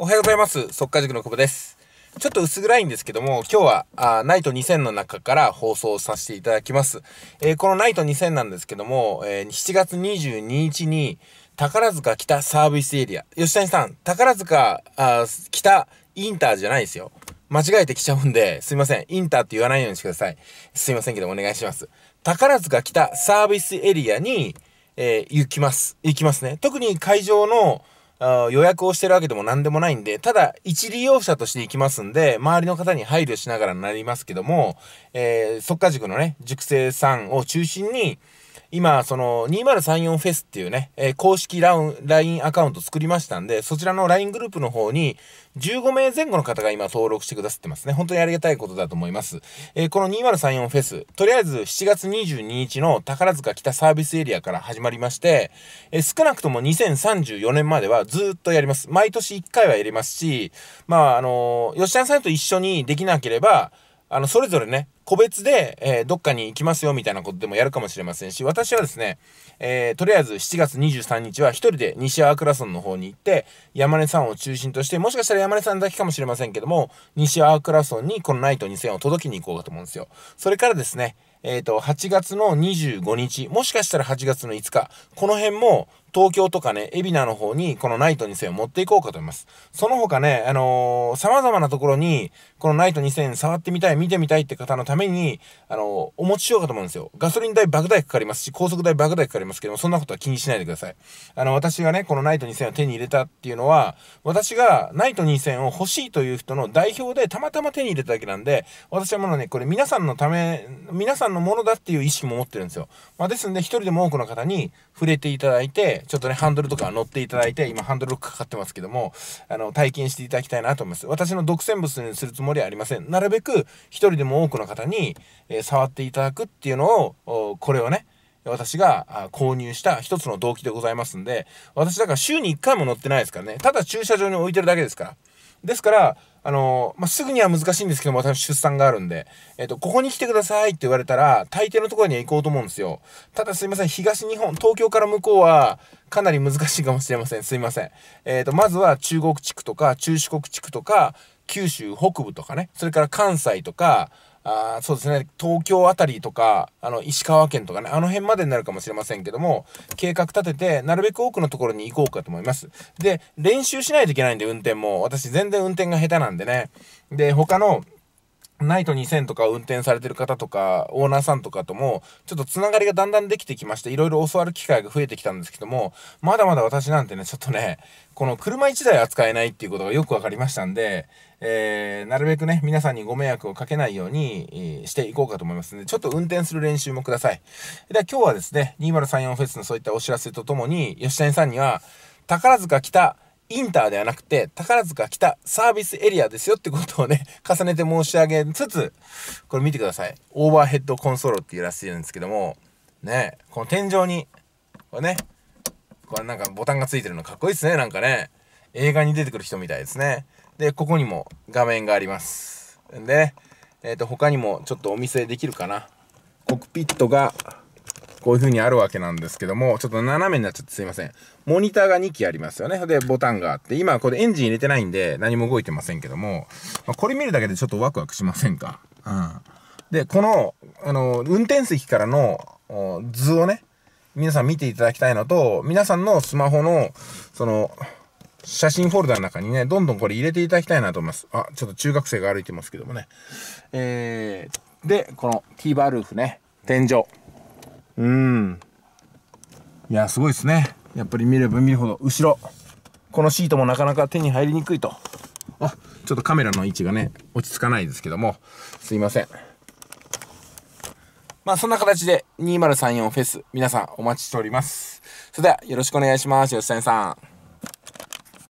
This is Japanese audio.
おはようございます。速稼塾の久保です。ちょっと薄暗いんですけども、今日はあナイト2000の中から放送させていただきます。えー、このナイト2000なんですけども、えー、7月22日に宝塚北サービスエリア。吉谷さん、宝塚あ北インターじゃないですよ。間違えてきちゃうんで、すいません。インターって言わないようにしてください。すいませんけどお願いします。宝塚北サービスエリアに、えー、行きます。行きますね。特に会場の、予約をしてるわけでも何でもないんで、ただ一利用者として行きますんで、周りの方に配慮しながらになりますけども、えー、速化塾のね、塾生さんを中心に、今、その、2034フェスっていうね、えー、公式ラウン、LINE アカウント作りましたんで、そちらの LINE グループの方に、15名前後の方が今登録してくださってますね。本当にありがたいことだと思います。えー、この2034フェス、とりあえず7月22日の宝塚北サービスエリアから始まりまして、えー、少なくとも2034年まではずっとやります。毎年1回はやりますし、まあ、あの吉田さんと一緒にできなければ、あの、それぞれね、個別で、えー、どっかに行きますよみたいなことでもやるかもしれませんし、私はですね、えー、とりあえず7月23日は一人で西アークラソンの方に行って、山根さんを中心として、もしかしたら山根さんだけかもしれませんけども、西アークラソンにこのナイト2000を届けに行こうかと思うんですよ。それからですね、えっ、ー、と、8月の25日、もしかしたら8月の5日、この辺も東京とかね、海老名の方に、このナイト2000を持っていこうかと思います。その他ね、あのー、様々なところに、このナイト2000触ってみたい、見てみたいって方のために、あのー、お持ちしようかと思うんですよ。ガソリン代、爆大かかりますし、高速代、爆大かかりますけども、そんなことは気にしないでください。あの、私がね、このナイト2000を手に入れたっていうのは、私がナイト2000を欲しいという人の代表でたまたま手に入れただけなんで、私はもうね、これ皆さんのため、皆さんのものだっていう意識も持ってるんですよ。まあ、ですんで、一人でも多くの方に触れていただいて、ちょっとね、ハンドルとか乗っていただいて、今ハンドルかかってますけども、あの、体験していただきたいなと思います。私の独占物にするつもりはありません。なるべく、一人でも多くの方に、えー、触っていただくっていうのを、これをね、私が購入した一つの動機でございますんで、私だから週に1回も乗ってないですからね、ただ駐車場に置いてるだけですから。ですから、あのまあ、すぐには難しいんですけども、私出産があるんで、えっ、ー、と、ここに来てくださいって言われたら、大抵のところには行こうと思うんですよ。ただすいません、東日本、東京から向こうは、かなり難しいかもしれません。すいません。えっ、ー、と、まずは中国地区とか、中四国地区とか、九州北部とかね、それから関西とか、あそうですね、東京辺りとか、あの、石川県とかね、あの辺までになるかもしれませんけども、計画立てて、なるべく多くのところに行こうかと思います。で、練習しないといけないんで、運転も。私、全然運転が下手なんでね。で、他の、ナイト2000とかを運転されてる方とか、オーナーさんとかとも、ちょっとつながりがだんだんできてきまして、いろいろ教わる機会が増えてきたんですけども、まだまだ私なんてね、ちょっとね、この車1台扱えないっていうことがよく分かりましたんで、えー、なるべくね、皆さんにご迷惑をかけないように、していこうかと思いますので、ちょっと運転する練習もください。では今日はですね、2034フェスのそういったお知らせとともに、吉谷さんには、宝塚北、インターではなくて、宝塚北サービスエリアですよってことをね、重ねて申し上げつつ、これ見てください。オーバーヘッドコンソールっていうらしいんですけども、ね、この天井に、これね、これなんかボタンがついてるのかっこいいですね、なんかね。映画に出てくる人みたいですね。で、ここにも画面があります。んで、えっ、ー、と、他にもちょっとお見せできるかな。コックピットがこういう風にあるわけなんですけども、ちょっと斜めになっちゃってすいません。モニターが2機ありますよね。で、ボタンがあって、今これエンジン入れてないんで何も動いてませんけども、まあ、これ見るだけでちょっとワクワクしませんか。うん。で、この、あの、運転席からの図をね、皆さん見ていただきたいのと、皆さんのスマホの、その、写真フォルダの中にね、どんどんこれ入れていただきたいなと思います。あ、ちょっと中学生が歩いてますけどもね。えー、で、この T バルーフね、天井。うんいやすごいですねやっぱり見れば見るほど後ろこのシートもなかなか手に入りにくいとあちょっとカメラの位置がね落ち着かないですけどもすいませんまあそんな形で2034フェス皆さんお待ちしておりますそれではよろしくお願いします吉谷さん